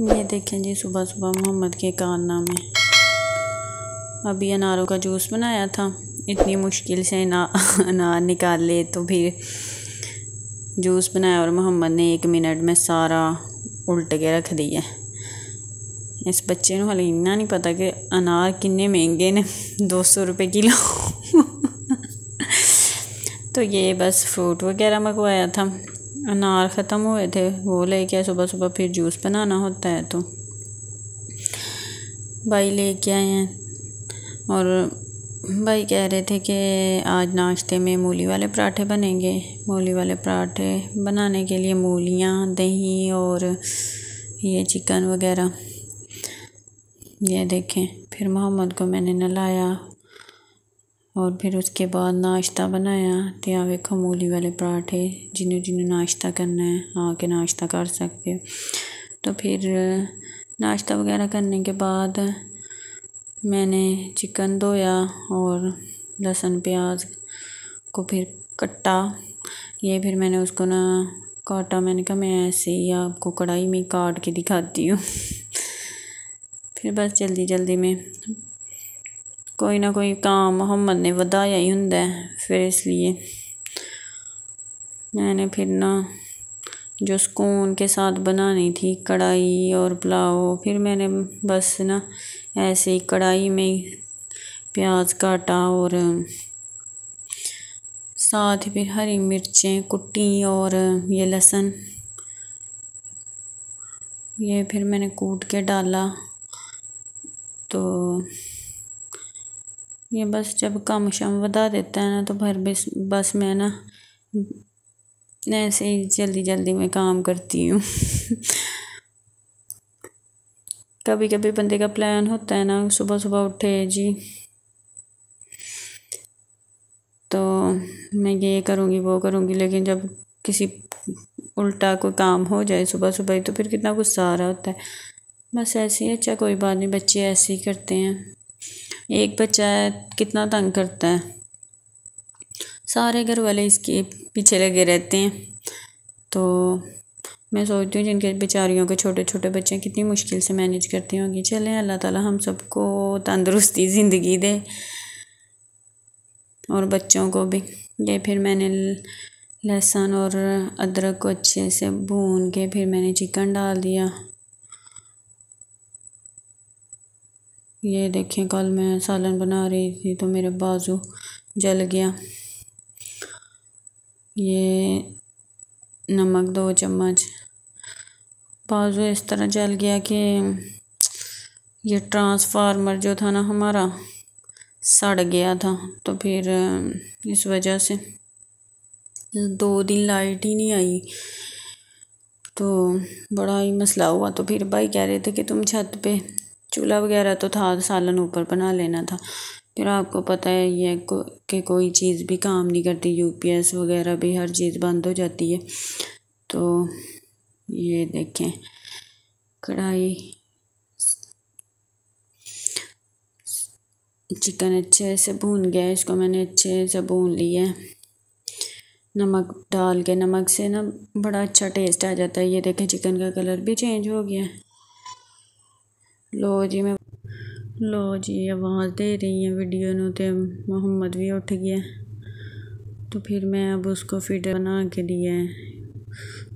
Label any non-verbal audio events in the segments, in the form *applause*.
ये देखें जी सुबह सुबह मोहम्मद के कारनामे अभी अनारों का जूस बनाया था इतनी मुश्किल से अनार निकाल ले तो फिर जूस बनाया और मोहम्मद ने एक मिनट में सारा उल्ट के रख दिया इस बच्चे ने हाले इन्ना नहीं पता कि अनार किन्ने महंगे ने दो सौ रुपये किलो *laughs* तो ये बस फ्रूट वगैरह मंगवाया था अनार ख़त्म हुए थे वो ले के सुबह सुबह फिर जूस बनाना होता है तो भाई ले के आए हैं और भाई कह रहे थे कि आज नाश्ते में मूली वाले पराठे बनेंगे मूली वाले पराठे बनाने के लिए मूलियाँ दही और ये चिकन वगैरह ये देखें फिर मोहम्मद को मैंने नलाया और फिर उसके बाद नाश्ता बनाया तो आप देखो मूली वाले पराठे जिन्हें जिन्हें नाश्ता करना है आके नाश्ता कर सकते हो तो फिर नाश्ता वगैरह करने के बाद मैंने चिकन धोया और लहसुन प्याज को फिर कट्टा ये फिर मैंने उसको ना काटा मैंने कहा मैं ऐसे ही आपको कढ़ाई में काट के दिखाती हूँ *laughs* फिर बस जल्दी जल्दी में कोई ना कोई काम मोहम्मद ने बधाया ही होंगे फिर इसलिए मैंने फिर ना जो सुकून के साथ बनानी थी कढ़ाई और पुलाव फिर मैंने बस ना ऐसे ही कढ़ाई में प्याज काटा और साथ ही फिर हरी मिर्चें कुटी और ये लहसुन ये फिर मैंने कूट के डाला तो ये बस जब कम शम बता देता है ना तो फिर बस बस मैं ना ऐसे ही जल्दी जल्दी मैं काम करती हूँ *laughs* कभी कभी बंदे का प्लान होता है ना सुबह सुबह उठे जी तो मैं ये करूँगी वो करूँगी लेकिन जब किसी उल्टा कोई काम हो जाए सुबह सुबह ही तो फिर कितना गुस्सा आ रहा होता है बस ऐसे ही अच्छा कोई बात नहीं बच्चे ऐसे ही करते हैं एक बच्चा है कितना तंग करता है सारे घर वाले इसके पीछे लगे रहते हैं तो मैं सोचती हूँ जिनके बेचारियों के छोटे छोटे बच्चे कितनी मुश्किल से मैनेज करती होंगी चलें अल्लाह ताला हम सबको तंदुरुस्ती ज़िंदगी दे और बच्चों को भी ये फिर मैंने लहसुन और अदरक को अच्छे से भून के फिर मैंने चिकन डाल दिया ये देखें कल मैं सालन बना रही थी तो मेरे बाजू जल गया ये नमक दो चम्मच बाजू इस तरह जल गया कि ये ट्रांसफार्मर जो था ना हमारा सड़ गया था तो फिर इस वजह से दो दिन लाइट ही नहीं आई तो बड़ा ही मसला हुआ तो फिर भाई कह रहे थे कि तुम छत पे चूल्हा वगैरह तो था सालन ऊपर बना लेना था फिर आपको पता है ये को, कि कोई चीज़ भी काम नहीं करती यूपीएस वगैरह भी हर चीज़ बंद हो जाती है तो ये देखें कढ़ाई चिकन अच्छे से भून गया इसको मैंने अच्छे से भून लिया नमक डाल के नमक से ना बड़ा अच्छा टेस्ट आ जाता है ये देखें चिकन का कलर भी चेंज हो गया लो जी मैं लो जी आवाज़ दे रही हैं वीडियो नो तो मोहम्मद भी उठ गया तो फिर मैं अब उसको फिट बना के दिया है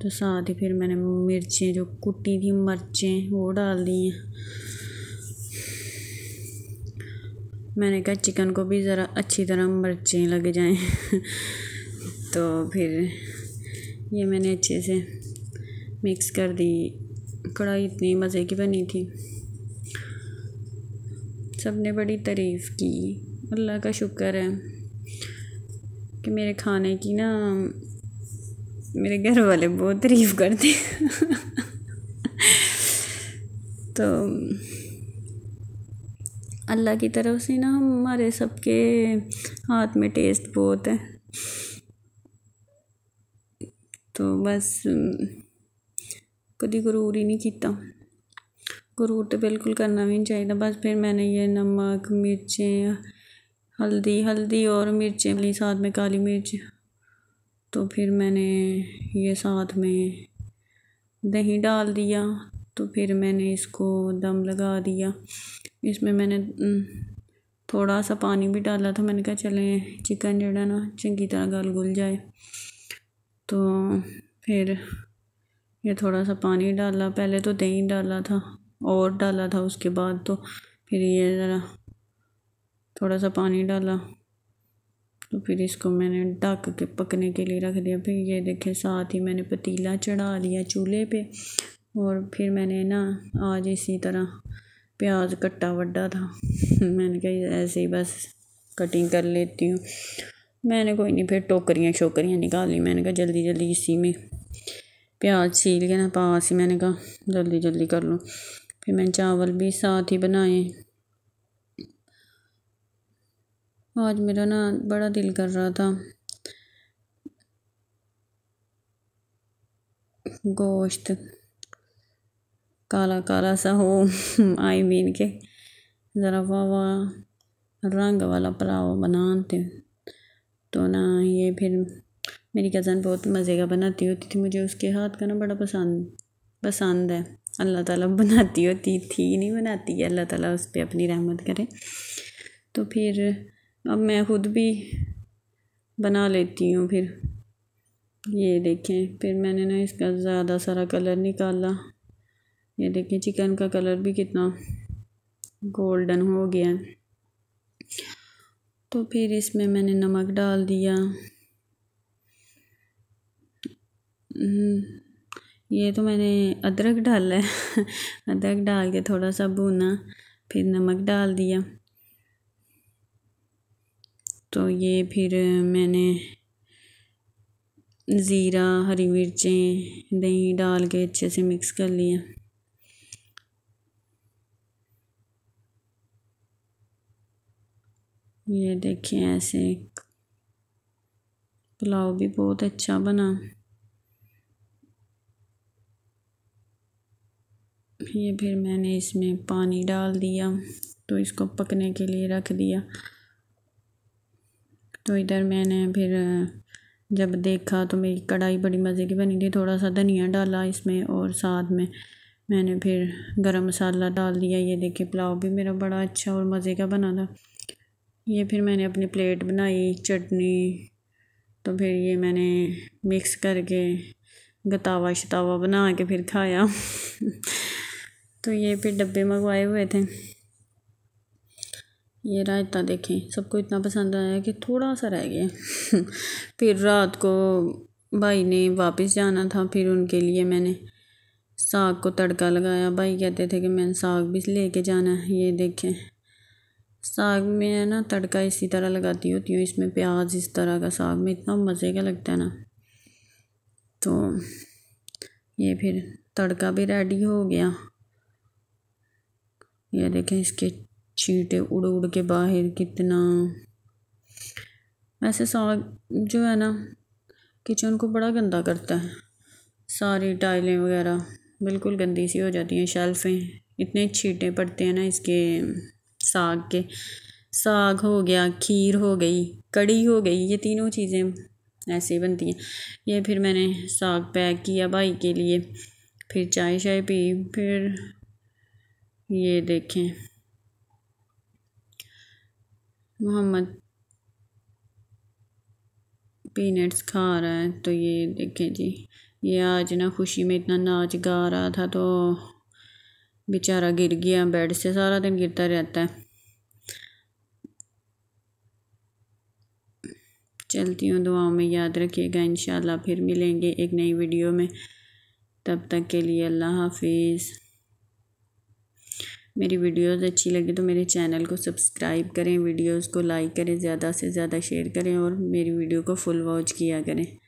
तो साथ ही फिर मैंने मिर्चें जो कुटी थी मिर्चें वो डाल दी हैं मैंने कहा चिकन को भी ज़रा अच्छी तरह मिर्चें लग जाएं तो फिर ये मैंने अच्छे से मिक्स कर दी कढ़ाई इतनी मज़े की बनी थी सब ने बड़ी तारीफ़ की अल्लाह का शुक्र है कि मेरे खाने की ना मेरे घर वाले बहुत तारीफ़ करते *laughs* तो अल्लाह की तरफ से ना हमारे सबके हाथ में टेस्ट बहुत है तो बस कभी गुरूर ही नहीं किया गुरूर तो बिल्कुल करना भी नहीं चाहिए बस फिर मैंने ये नमक मिर्चें हल्दी हल्दी और मिर्चें ली साथ में काली मिर्च तो फिर मैंने ये साथ में दही डाल दिया तो फिर मैंने इसको दम लगा दिया इसमें मैंने थोड़ा सा पानी भी डाला था मैंने कहा चलें चिकन जेह्ड़ा ना चंगी तरह गल गुल जाए तो फिर ये थोड़ा सा पानी डाला पहले तो दही डाला था और डाला था उसके बाद तो फिर ये ज़रा थोड़ा सा पानी डाला तो फिर इसको मैंने ढक के पकने के लिए रख दिया फिर ये देखें साथ ही मैंने पतीला चढ़ा दिया चूल्हे पे और फिर मैंने ना आज इसी तरह प्याज कट्टा वड्डा था *laughs* मैंने कहा ऐसे ही बस कटिंग कर लेती हूँ मैंने कोई नहीं फिर टोकरियाँ शोकरियाँ निकाली मैंने कहा जल्दी जल्दी इसी में प्याज छील के ना पास ही मैंने कहा जल्दी जल्दी कर लूँ फिर मैंने चावल भी साथ ही बनाए आज मेरा ना बड़ा दिल कर रहा था गोश्त काला काला सा हो आई मीन के ज़रा वाह वाह रंग वाला पुलाव बनाते तो ना ये फिर मेरी कज़न बहुत मज़े का बनाती होती थी मुझे उसके हाथ का ना बड़ा पसंद पसंद है अल्लाह ताला बनाती होती थी नहीं बनाती है अल्लाह ताला उस पर अपनी रहमत करे तो फिर अब मैं ख़ुद भी बना लेती हूँ फिर ये देखें फिर मैंने ना इसका ज़्यादा सारा कलर निकाला ये देखें चिकन का कलर भी कितना गोल्डन हो गया तो फिर इसमें मैंने नमक डाल दिया हम्म, ये तो मैंने अदरक डाला है *laughs* अदरक डाल के थोड़ा सा भुना फिर नमक डाल दिया तो ये फिर मैंने ज़ीरा हरी मिर्चें दही डाल के अच्छे से मिक्स कर लिया ये देखिए ऐसे पुलाव भी बहुत अच्छा बना ये फिर मैंने इसमें पानी डाल दिया तो इसको पकने के लिए रख दिया तो इधर मैंने फिर जब देखा तो मेरी कढ़ाई बड़ी मज़े की बनी थी थोड़ा सा धनिया डाला इसमें और साथ में मैंने फिर गरम मसाला डाल दिया ये देखिए पुलाव भी मेरा बड़ा अच्छा और मज़े का बना था ये फिर मैंने अपनी प्लेट बनाई चटनी तो फिर ये मैंने मिक्स करके गतावा शतावा बना के फिर खाया तो ये भी डब्बे मंगवाए हुए थे ये रायता देखें सबको इतना पसंद आया कि थोड़ा सा रह गया *laughs* फिर रात को भाई ने वापस जाना था फिर उनके लिए मैंने साग को तड़का लगाया भाई कहते थे कि मैंने साग भी लेके जाना है ये देखें साग में है ना तड़का इसी तरह लगाती होती हूँ इसमें प्याज इस तरह का साग में इतना मज़े का लगता है ना तो ये फिर तड़का भी रेडी हो गया ये देखें इसके छींटे उड़ उड़ के बाहर कितना वैसे साग जो है ना किचन को बड़ा गंदा करता है सारी टाइलें वगैरह बिल्कुल गंदी सी हो जाती हैं शेल्फें इतने छींटे पड़ते हैं ना इसके साग के साग हो गया खीर हो गई कड़ी हो गई ये तीनों चीज़ें ऐसे ही बनती हैं ये फिर मैंने साग पैक किया भाई के लिए फिर चाय शाय पी फिर ये देखें मोहम्मद पीनट्स खा रहा है तो ये देखें जी ये आज ना खुशी में इतना नाच गा रहा था तो बेचारा गिर गया बेड से सारा दिन गिरता रहता है चलती हूँ दुआओं में याद रखिएगा इंशाल्लाह फिर मिलेंगे एक नई वीडियो में तब तक के लिए अल्लाह हाफिज़ मेरी वीडियोस अच्छी लगे तो मेरे चैनल को सब्सक्राइब करें वीडियोस को लाइक करें ज़्यादा से ज़्यादा शेयर करें और मेरी वीडियो को फुल वॉच किया करें